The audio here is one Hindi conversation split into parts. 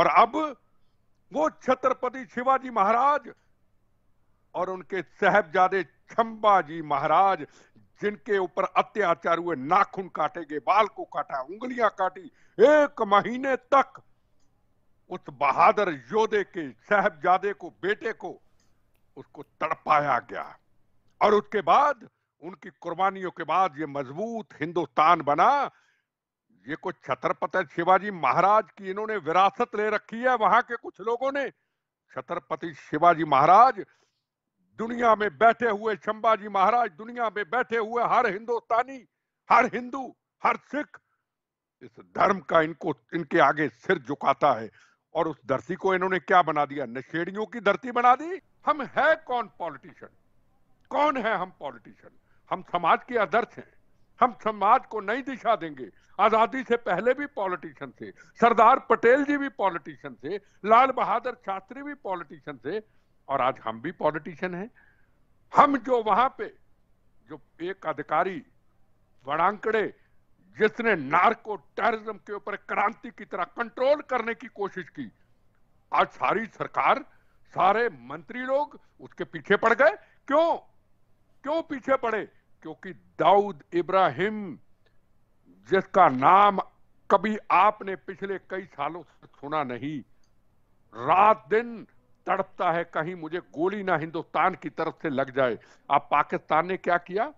और अब वो छत्रपति शिवाजी महाराज और उनके साहबजादे छंबाजी महाराज जिनके ऊपर अत्याचार हुए नाखून काटे गए बाल को काटा उंगलियां काटी एक महीने तक उस बहादुर योद्धे के साहबजादे को बेटे को उसको तड़पाया गया और उसके बाद उनकी कुर्बानियों के बाद ये मजबूत हिंदुस्तान बना ये कुछ छत्रपति शिवाजी महाराज की इन्होंने विरासत ले रखी है वहां के कुछ लोगों ने छत्रपति शिवाजी महाराज दुनिया में बैठे हुए शंबाजी महाराज दुनिया में बैठे हुए हर हिंदुस्तानी हर हिंदू हर सिख इस धर्म का इनको इनके आगे सिर झुकाता है और उस धरती को इन्होंने क्या बना दिया नशेड़ियों की धरती बना दी हम है कौन पॉलिटिशियन कौन है हम पॉलिटिशियन हम समाज के आदर्श हैं हम समाज को नहीं दिशा देंगे आजादी से पहले भी पॉलिटिशियन थे सरदार पटेल जी भी पॉलिटिशियन थे लाल बहादुर शास्त्री भी पॉलिटिशियन थे और आज हम भी पॉलिटिशियन हैं हम जो वहां पे जो एक अधिकारी वड़ांकड़े जिसने नार्को टेररिज्म के ऊपर क्रांति की तरह कंट्रोल करने की कोशिश की आज सारी सरकार सारे मंत्री लोग उसके पीछे पड़ गए क्यों क्यों पीछे पड़े क्योंकि दाऊद इब्राहिम जिसका नाम कभी आपने पिछले कई सालों से सुना नहीं रात दिन तड़पता है कहीं मुझे गोली ना हिंदुस्तान की तरफ से लग जाए अब पाकिस्तान ने क्या किया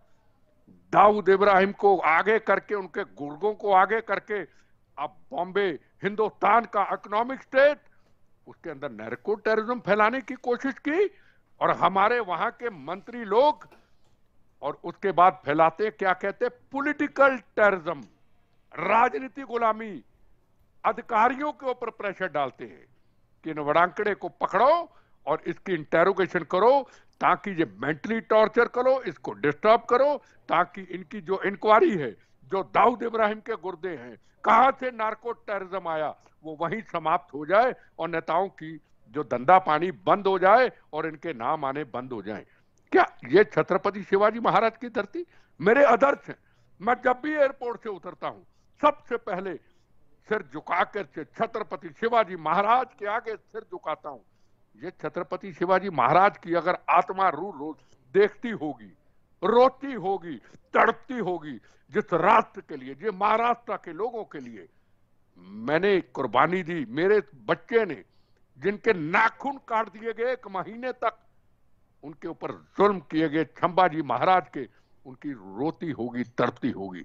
दाऊद इब्राहिम को आगे करके उनके गुर्गों को आगे करके अब बॉम्बे हिंदुस्तान का इकोनॉमिक स्टेट उसके अंदर नरको टेररिज्म फैलाने की कोशिश की और हमारे वहां के मंत्री लोग और उसके बाद फैलाते क्या कहते पॉलिटिकल टेररिज्म राजनीति गुलामी अधिकारियों के ऊपर प्रेशर डालते हैं कि इन वड़ांकड़े को पकड़ो और इसकी इंटेरोगेशन करो ताकि ये मेंटली टॉर्चर करो इसको डिस्टर्ब करो ताकि इनकी जो इंक्वायरी है जो दाऊद इब्राहिम के गुर्दे हैं कहां से नार्को टेररिज्म आया वो वहीं समाप्त हो जाए और नेताओं की जो धंधा पानी बंद हो जाए और इनके नाम आने बंद हो जाए क्या ये छत्रपति शिवाजी महाराज की धरती मेरे आदर्श है मैं जब भी एयरपोर्ट से उतरता हूँ सबसे पहले सिर झुका कर छत्रपति शिवाजी महाराज के आगे सिर झुकाता हूँ ये छत्रपति शिवाजी महाराज की अगर आत्मा रू रो देखती होगी रोती होगी तड़पती होगी जिस राष्ट्र के लिए जिस महाराष्ट्र के लोगों के लिए मैंने कुर्बानी दी मेरे बच्चे ने जिनके नाखून काट दिए गए एक महीने तक उनके ऊपर जुल्म किए गए छंबाजी महाराज के उनकी रोती होगी तरती होगी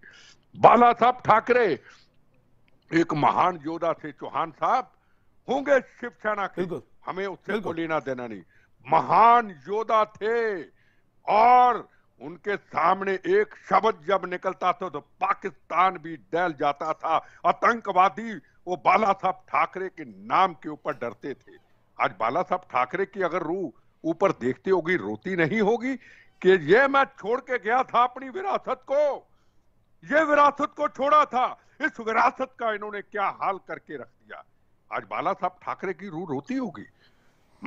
बाला साहब ठाकरे एक महान योद्धा थे चौहान साहब होंगे शिवसेना के हमें उससे को लेना देना नहीं महान योद्धा थे और उनके सामने एक शब्द जब निकलता था तो पाकिस्तान भी डैल जाता था आतंकवादी वो बाला साहब ठाकरे के नाम के ऊपर डरते थे आज बाला साहब ठाकरे की अगर रूह ऊपर देखती होगी रोती नहीं होगी कि ये मैं छोड़ के गया था अपनी विरासत को ये विरासत को छोड़ा था इस विरासत का इन्होंने क्या हाल करके रख दिया आज बाला साहब ठाकरे की रूह रोती होगी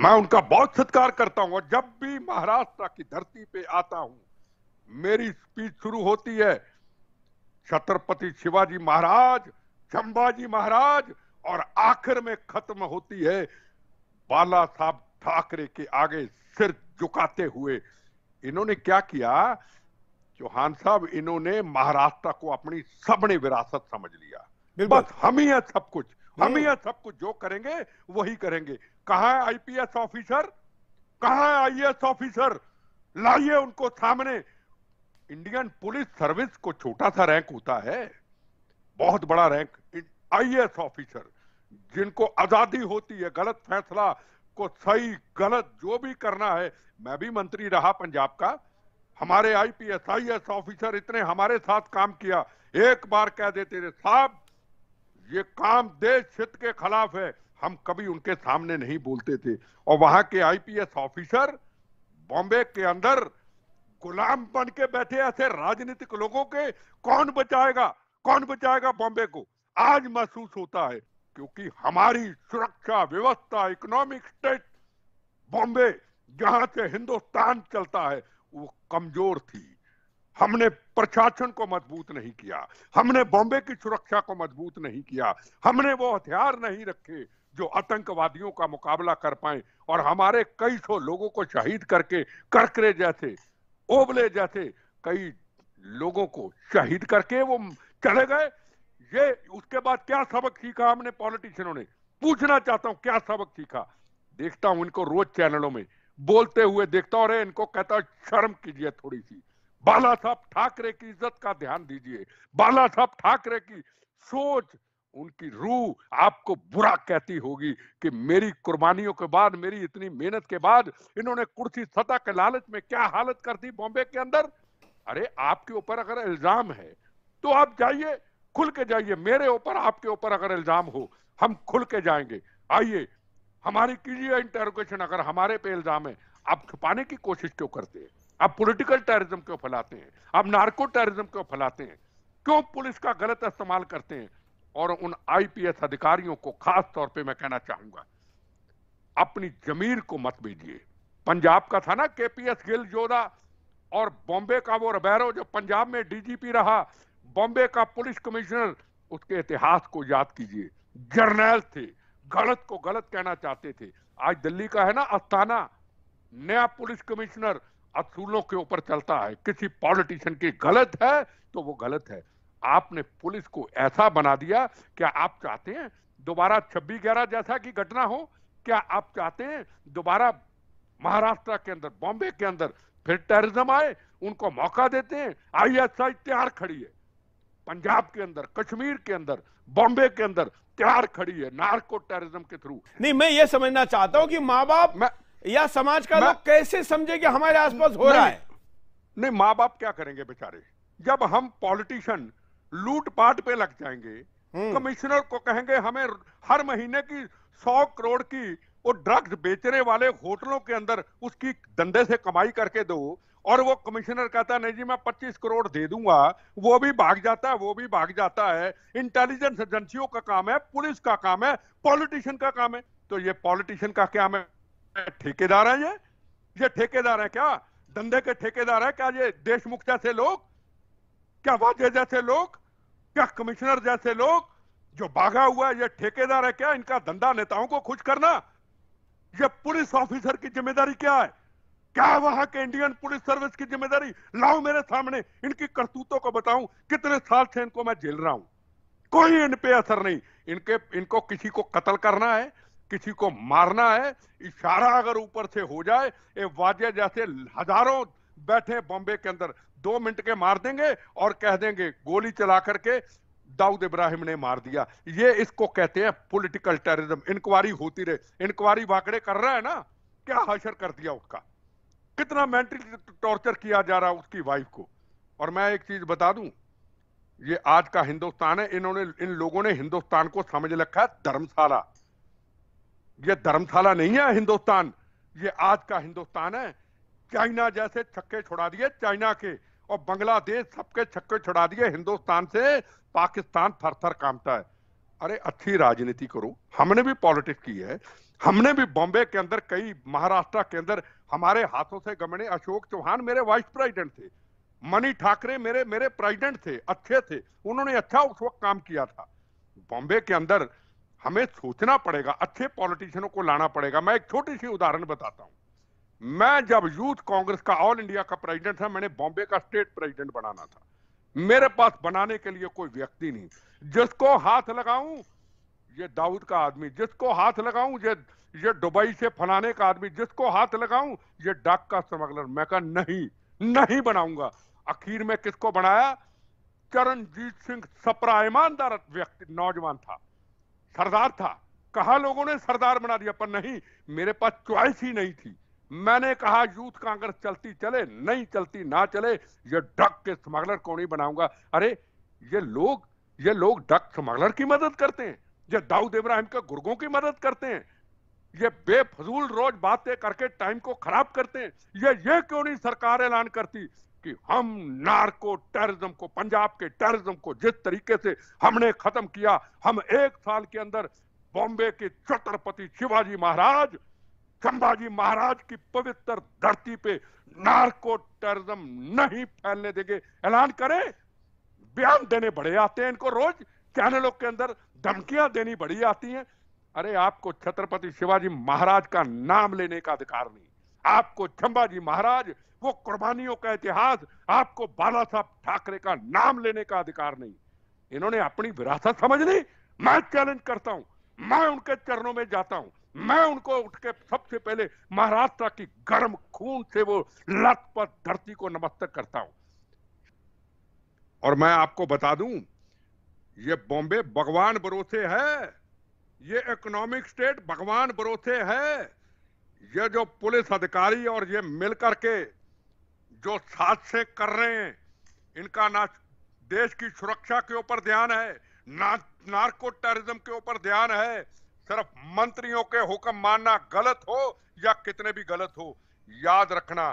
मैं उनका बहुत सत्कार करता हूं और जब भी महाराष्ट्र की धरती पे आता हूं मेरी स्पीच शुरू होती है छत्रपति शिवाजी महाराज चंबाजी महाराज और आखिर में खत्म होती है बाला साहब ठाकरे के आगे सिर झुकाते हुए इन्होंने क्या किया चौहान साहब इन्होंने महाराष्ट्र को अपनी सबने विरासत समझ लिया बस हम ही है सब कुछ हम ही हम्म। है सब कुछ जो करेंगे वही करेंगे कहा है आईपीएस ऑफिसर कहा है आईएएस ऑफिसर e लाइए उनको सामने इंडियन पुलिस सर्विस को छोटा सा रैंक होता है बहुत बड़ा रैंक आईएएस ऑफिसर जिनको आजादी होती है गलत फैसला को सही गलत जो भी करना है मैं भी मंत्री रहा पंजाब का हमारे आईपीएस आईएएस ऑफिसर इतने हमारे साथ काम किया एक बार कह देते थे साहब ये काम देश हित के खिलाफ है हम कभी उनके सामने नहीं बोलते थे और वहां के आईपीएस ऑफिसर बॉम्बे के अंदर गुलाम बन के बैठे ऐसे राजनीतिक लोगों के कौन बचाएगा कौन बचाएगा बॉम्बे को आज महसूस होता है क्योंकि हमारी सुरक्षा व्यवस्था इकोनॉमिक स्टेट बॉम्बे जहां से हिंदुस्तान चलता है वो कमजोर थी हमने प्रशासन को मजबूत नहीं किया हमने बॉम्बे की सुरक्षा को मजबूत नहीं किया हमने वो हथियार नहीं रखे जो आतंकवादियों का मुकाबला कर पाए और हमारे कई सौ लोगों को शहीद करके करकरे जैसे ओबले जैसे कई लोगों को शहीद करके वो चले गए ये उसके बाद क्या सबक सीखा हमने पॉलिटिशियनों ने पूछना चाहता हूं क्या सबक सीखा देखता हूं इनको रोज चैनलों में बोलते हुए देखता हूं इनको कहता शर्म कीजिए थोड़ी सी बाला साहब ठाकरे की इज्जत का ध्यान दीजिए बाला साहब ठाकरे की सोच उनकी रूह आपको बुरा कहती होगी कि मेरी कुर्बानियों के बाद मेरी इतनी मेहनत के बाद इन्होंने कुर्सी सतह के लालच में क्या हालत कर दी बॉम्बे के अंदर अरे आपके ऊपर अगर इल्जाम है तो आप जाइए खुल के जाइए मेरे ऊपर आपके ऊपर अगर इल्जाम हो हम खुल के जाएंगे आइए हमारी कीजिए इंटरोगेशन अगर हमारे पे इल्जाम है आप छुपाने की कोशिश क्यों करते हैं आप पॉलिटिकल टेररिज्म क्यों फैलाते हैं आप नार्को टेररिज्म क्यों फैलाते हैं क्यों पुलिस का गलत इस्तेमाल करते हैं और उन आईपीएस अधिकारियों को खास तौर पे मैं कहना चाहूंगा अपनी जमीर को मत भेजिए पंजाब का था ना केपीएस गिल जोधा और बॉम्बे का वो रबैरो जो पंजाब में डीजीपी रहा बॉम्बे का पुलिस कमिश्नर उसके इतिहास को याद कीजिए जर्नैल थे गलत को गलत कहना चाहते थे आज दिल्ली का है ना अस्थाना नया पुलिस कमिश्नर असूलों के ऊपर चलता है किसी पॉलिटिशियन की गलत है तो वो गलत है आपने पुलिस को ऐसा बना दिया क्या आप चाहते हैं दोबारा छब्बीस ग्यारह जैसा की घटना हो क्या आप चाहते हैं दोबारा महाराष्ट्र के अंदर बॉम्बे के अंदर फिर टेररिज्म आए उनको मौका देते हैं आई एस आई तैयार खड़ी है पंजाब के अंदर कश्मीर के अंदर बॉम्बे के अंदर तैयार खड़ी है नार्को टेररिज्म के थ्रू नहीं मैं ये समझना चाहता हूँ कि माँ बाप मैं, या समाज का लोग कैसे समझे कि हमारे आसपास हो रहा है नहीं माँ बाप क्या करेंगे बेचारे जब हम पॉलिटिशियन लूटपाट पे लग जाएंगे कमिश्नर हम्म। को कहेंगे हमें हर महीने की सौ करोड़ की वो ड्रग्स बेचने वाले होटलों के अंदर उसकी धंधे से कमाई करके दो और वो कमिश्नर कहता है नहीं जी मैं पच्चीस करोड़ दे दूंगा वो भी भाग जाता है वो भी भाग जाता है इंटेलिजेंस एजेंसियों का काम है पुलिस का काम है पॉलिटिशियन का काम है तो ये पॉलिटिशियन का क्या है ठेकेदार है ये ये ठेकेदार है क्या धंधे के ठेकेदार है क्या ये देशमुख जैसे लोग क्या वाजे जैसे लोग क्या कमिश्नर जैसे लोग जो भागा हुआ है ये ठेकेदार है क्या इनका धंधा नेताओं को खुश करना ये पुलिस ऑफिसर की जिम्मेदारी क्या है क्या वहां के इंडियन पुलिस सर्विस की जिम्मेदारी लाओ मेरे सामने इनकी करतूतों को बताऊं कितने साल से इनको मैं झेल रहा हूं कोई इन पे असर नहीं इनके इनको किसी को कत्ल करना है किसी को मारना है इशारा अगर ऊपर से हो जाए ये वाजे जैसे हजारों बैठे बॉम्बे के अंदर दो मिनट के मार देंगे और कह देंगे गोली चला करके दाऊद इब्राहिम ने मार दिया ये इसको कहते हैं पॉलिटिकल टेररिज्म इंक्वायरी होती रहे इंक्वायरी वाकड़े कर रहा है ना क्या हशर कर दिया उसका कितना मेंटली टॉर्चर किया जा रहा उसकी वाइफ को और मैं एक चीज बता दूं ये आज का हिंदुस्तान है इन्होंने इन लोगों ने हिंदुस्तान को समझ रखा है धर्मशाला ये धर्मशाला नहीं है हिंदुस्तान ये आज का हिंदुस्तान है चाइना जैसे छक्के छुड़ा दिए चाइना के और बांग्लादेश सबके छक्के छुड़ा दिए हिंदुस्तान से पाकिस्तान थर थर कामता है अरे अच्छी राजनीति करो हमने भी पॉलिटिक्स की है हमने भी बॉम्बे के अंदर कई महाराष्ट्र के अंदर हमारे हाथों से गमने अशोक चौहान मेरे वाइस प्रेसिडेंट थे मनी ठाकरे मेरे मेरे प्रेसिडेंट थे अच्छे थे उन्होंने अच्छा उस वक्त काम किया था बॉम्बे के अंदर हमें सोचना पड़ेगा अच्छे पॉलिटिशियनों को लाना पड़ेगा मैं एक छोटी सी उदाहरण बताता हूं मैं जब यूथ कांग्रेस का ऑल इंडिया का प्रेसिडेंट था मैंने बॉम्बे का स्टेट प्रेसिडेंट बनाना था मेरे पास बनाने के लिए कोई व्यक्ति नहीं जिसको हाथ लगाऊं ये दाऊद का आदमी जिसको हाथ लगाऊं ये ये दुबई से फलाने का आदमी जिसको हाथ लगाऊं ये डाक का स्मगलर मैं कहा नहीं नहीं बनाऊंगा आखिर में किसको बनाया चरणजीत सिंह सपरा ईमानदार व्यक्ति नौजवान था सरदार था कहा लोगों ने सरदार बना दिया पर नहीं मेरे पास चॉइस ही नहीं थी मैंने कहा यूथ कांग्रेस चलती चले नहीं चलती ना चले ये डक के स्मगलर को नहीं बनाऊंगा अरे ये लोग ये लोग डक स्मगलर की मदद करते हैं ये दाऊद इब्राहिम के गुर्गों की मदद करते हैं ये बेफजूल रोज बातें करके टाइम को खराब करते हैं ये ये क्यों नहीं सरकार ऐलान करती कि हम नार्को टेररिज्म को पंजाब के टेररिज्म को जिस तरीके से हमने खत्म किया हम एक साल के अंदर बॉम्बे के छत्रपति शिवाजी महाराज संभाजी महाराज की पवित्र धरती पे नार्को टेररिज्म नहीं फैलने देंगे ऐलान करें बयान देने बड़े आते हैं इनको रोज चैनलों के अंदर धमकियां देनी बड़ी आती हैं अरे आपको छत्रपति शिवाजी महाराज का नाम लेने का अधिकार नहीं आपको जी महाराज वो कुर्बानियों का इतिहास आपको बाला साहब ठाकरे का नाम लेने का अधिकार नहीं इन्होंने अपनी विरासत समझ ली मैं चैलेंज करता हूं मैं उनके चरणों में जाता हूं मैं उनको उठ के सबसे पहले महाराष्ट्र की गर्म खून से वो लत पर धरती को नमस्तक करता हूं और मैं आपको बता दूं ये बॉम्बे भगवान भरोसे है ये इकोनॉमिक स्टेट भगवान भरोसे है ये जो पुलिस अधिकारी और ये मिल करके जो से कर रहे हैं इनका ना देश की सुरक्षा के ऊपर ध्यान है ना नार्को टेरिज्म के ऊपर ध्यान है सिर्फ मंत्रियों के हुक्म मानना गलत हो या कितने भी गलत हो याद रखना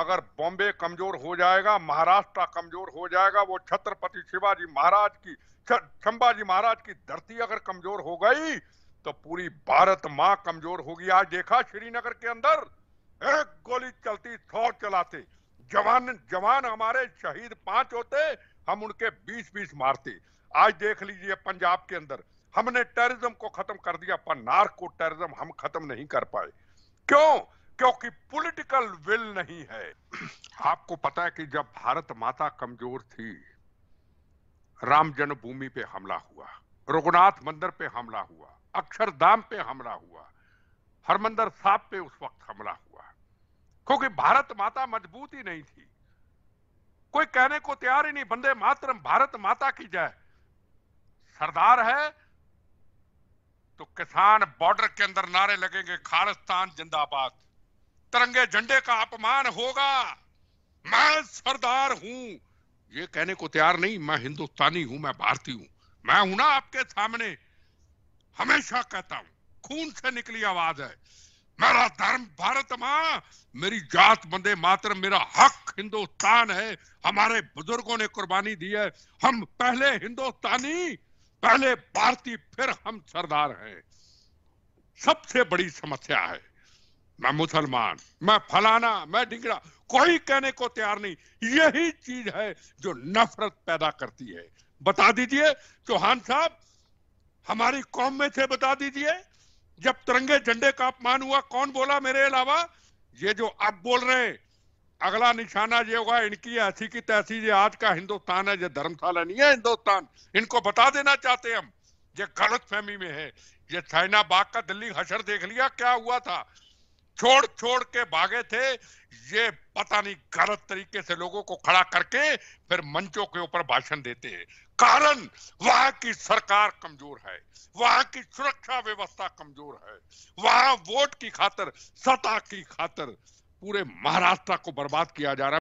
अगर बॉम्बे कमजोर हो जाएगा महाराष्ट्र कमजोर हो जाएगा वो छत्रपति शिवाजी महाराज की संभाजी महाराज की धरती अगर कमजोर हो गई तो पूरी भारत माँ कमजोर होगी आज देखा श्रीनगर के अंदर एक गोली चलती सौ चलाते जवान जवान हमारे शहीद पांच होते हम उनके बीस बीस मारते आज देख लीजिए पंजाब के अंदर हमने टेररिज्म को खत्म कर दिया पर नार्को को टेररिज्म हम खत्म नहीं कर पाए क्यों क्योंकि पॉलिटिकल विल नहीं है आपको पता है कि जब भारत माता कमजोर थी राम जन्मभूमि पे हमला हुआ रघुनाथ मंदिर पे हमला हुआ अक्षरधाम पे हमला हुआ हरमंदर साहब पे उस वक्त हमला हुआ क्योंकि भारत माता मजबूत ही नहीं थी कोई कहने को तैयार ही नहीं बंदे मात्र भारत माता की जय सरदार है तो किसान बॉर्डर के अंदर नारे लगेंगे खालिस्तान जिंदाबाद तिरंगे झंडे का अपमान होगा मैं सरदार हूं ये कहने को तैयार नहीं मैं हिंदुस्तानी हूं मैं भारतीय हूं मैं हूं ना आपके सामने हमेशा कहता हूं खून से निकली आवाज है मेरा धर्म भारत मां मेरी जात बंदे मात्र मेरा हक हिंदुस्तान है हमारे बुजुर्गों ने कुर्बानी दी है हम पहले हिंदुस्तानी पहले भारतीय फिर हम सरदार हैं सबसे बड़ी समस्या है मैं मुसलमान मैं फलाना मैं ढिंगड़ा कोई कहने को तैयार नहीं यही चीज है जो नफरत पैदा करती है बता दीजिए चौहान साहब हमारी कौम में थे बता दीजिए जब तिरंगे झंडे का अपमान हुआ कौन बोला मेरे अलावा ये जो अब बोल रहे अगला निशाना ये होगा इनकी ऐसी की तैसी ये आज का हिंदुस्तान है ये धर्मशाला नहीं है हिंदुस्तान इनको बता देना चाहते हम ये गलत फहमी में है ये चाइना बाग का दिल्ली हशर देख लिया क्या हुआ था छोड़ छोड़ के भागे थे ये पता नहीं गलत तरीके से लोगों को खड़ा करके फिर मंचों के ऊपर भाषण देते हैं कारण वहां की सरकार कमजोर है वहां की सुरक्षा व्यवस्था कमजोर है वहां वोट की खातर सत्ता की खातर पूरे महाराष्ट्र को बर्बाद किया जा रहा है